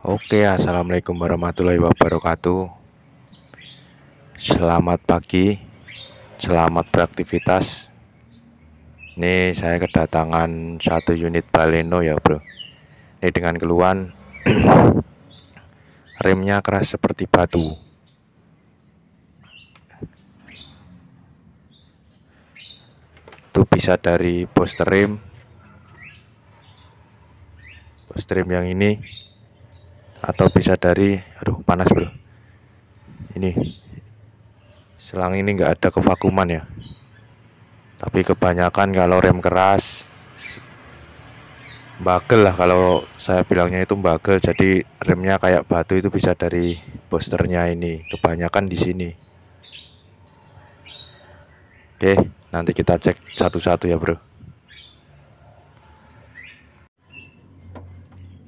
Oke, assalamualaikum warahmatullahi wabarakatuh. Selamat pagi, selamat beraktivitas. Ini saya kedatangan satu unit baleno ya, bro. Ini dengan keluhan remnya keras seperti batu. Itu bisa dari poster rem, poster rem yang ini atau bisa dari aduh panas bro ini selang ini enggak ada kevakuman ya tapi kebanyakan kalau rem keras bagel lah kalau saya bilangnya itu bagel jadi remnya kayak batu itu bisa dari posternya ini kebanyakan di sini oke nanti kita cek satu-satu ya bro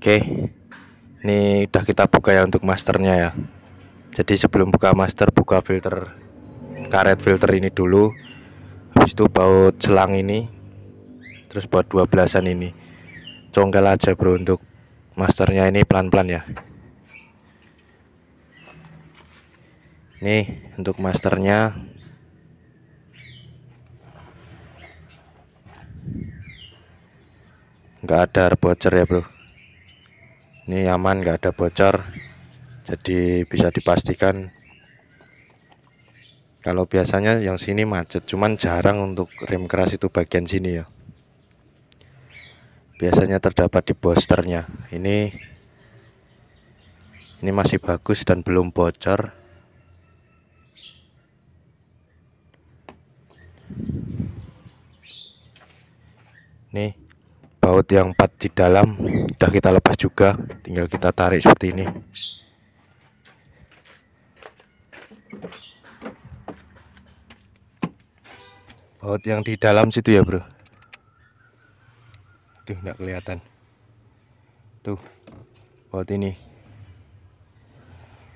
oke ini udah kita buka ya untuk masternya ya jadi sebelum buka master buka filter karet filter ini dulu habis itu baut selang ini terus buat dua belasan ini congkel aja bro untuk masternya ini pelan-pelan ya nih untuk masternya nggak ada air ya bro ini aman nggak ada bocor jadi bisa dipastikan kalau biasanya yang sini macet cuman jarang untuk rem keras itu bagian sini ya biasanya terdapat di bosternya ini ini masih bagus dan belum bocor nih baut yang empat di dalam sudah kita lepas juga tinggal kita tarik seperti ini baut yang di dalam situ ya bro Tuh nggak kelihatan tuh baut ini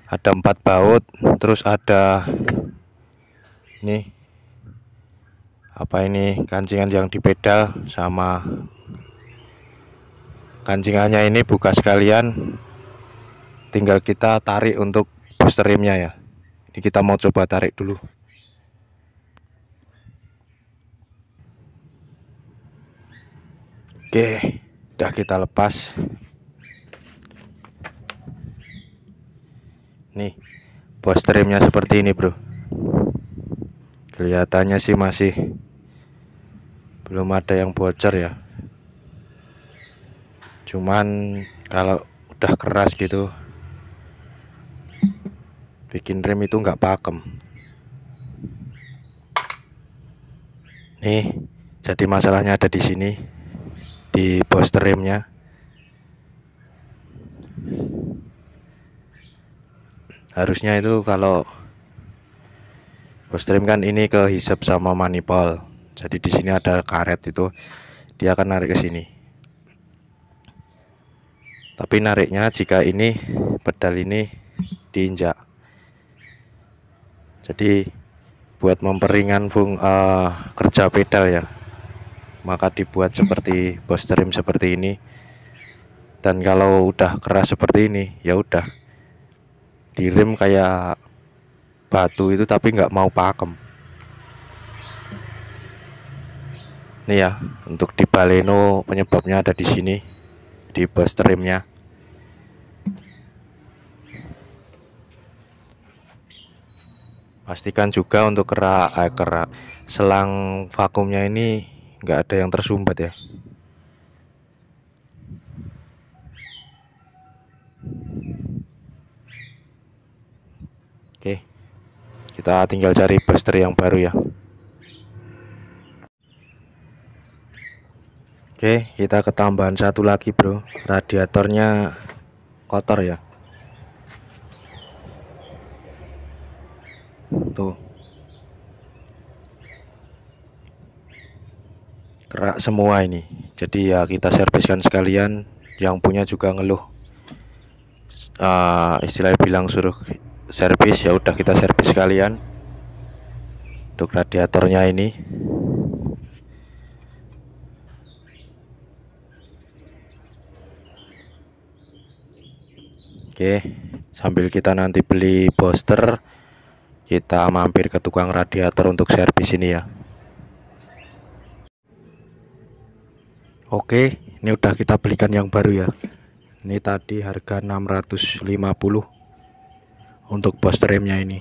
ada empat baut terus ada ini apa ini kancingan yang di pedal sama kancingannya ini buka sekalian tinggal kita tarik untuk booster remnya ya ini kita mau coba tarik dulu oke udah kita lepas nih booster remnya seperti ini bro kelihatannya sih masih belum ada yang bocor ya cuman kalau udah keras gitu bikin rem itu nggak pakem nih jadi masalahnya ada di sini di poster remnya harusnya itu kalau poster rem kan ini kehisap sama manipol jadi di sini ada karet itu dia akan narik ke sini tapi nariknya jika ini pedal ini diinjak jadi buat memperingan fung uh, kerja pedal ya maka dibuat seperti bos trim seperti ini dan kalau udah keras seperti ini ya udah direm kayak batu itu tapi nggak mau pakem Ini ya untuk di baleno penyebabnya ada di sini di bus trimnya pastikan juga untuk kerak eh, kerak selang vakumnya ini enggak ada yang tersumbat ya oke kita tinggal cari booster yang baru ya Oke, kita ketambahan satu lagi, Bro. Radiatornya kotor ya. Tuh. Kerak semua ini. Jadi ya kita serviskan sekalian, yang punya juga ngeluh. Uh, istilah bilang suruh servis ya udah kita servis sekalian. Untuk radiatornya ini Oke, sambil kita nanti beli poster, kita mampir ke tukang radiator untuk servis ini ya. Oke, ini udah kita belikan yang baru ya. Ini tadi harga 650 untuk booster remnya ini.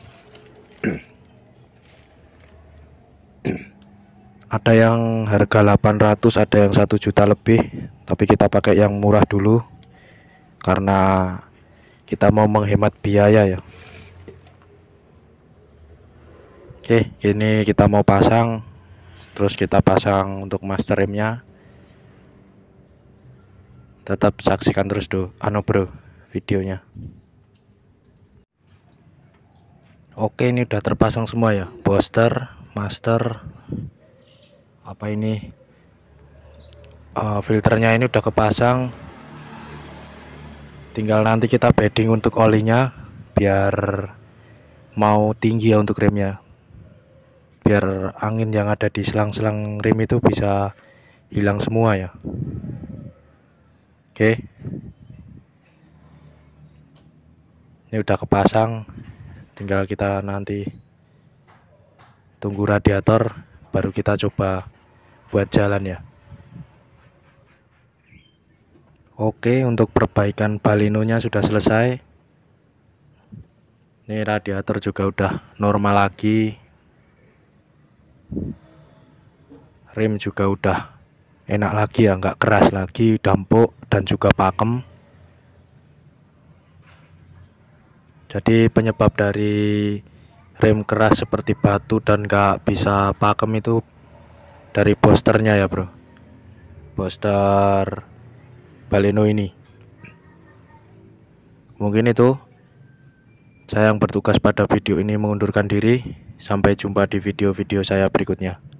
ada yang harga 800, ada yang 1 juta lebih, tapi kita pakai yang murah dulu karena kita mau menghemat biaya ya Oke ini kita mau pasang terus kita pasang untuk master remnya tetap saksikan terus do Ano bro videonya Oke ini udah terpasang semua ya poster master apa ini uh, filternya ini udah kepasang tinggal nanti kita bedding untuk olinya biar mau tinggi ya untuk remnya biar angin yang ada di selang-selang rem itu bisa hilang semua ya oke ini udah kepasang tinggal kita nanti tunggu radiator baru kita coba buat jalan ya Oke untuk perbaikan balinonya sudah selesai ini radiator juga udah normal lagi rem juga udah enak lagi ya nggak keras lagi dampuk dan juga pakem jadi penyebab dari rem keras seperti batu dan nggak bisa pakem itu dari posternya ya bro poster Baleno ini. Mungkin itu saya yang bertugas pada video ini mengundurkan diri. Sampai jumpa di video-video saya berikutnya.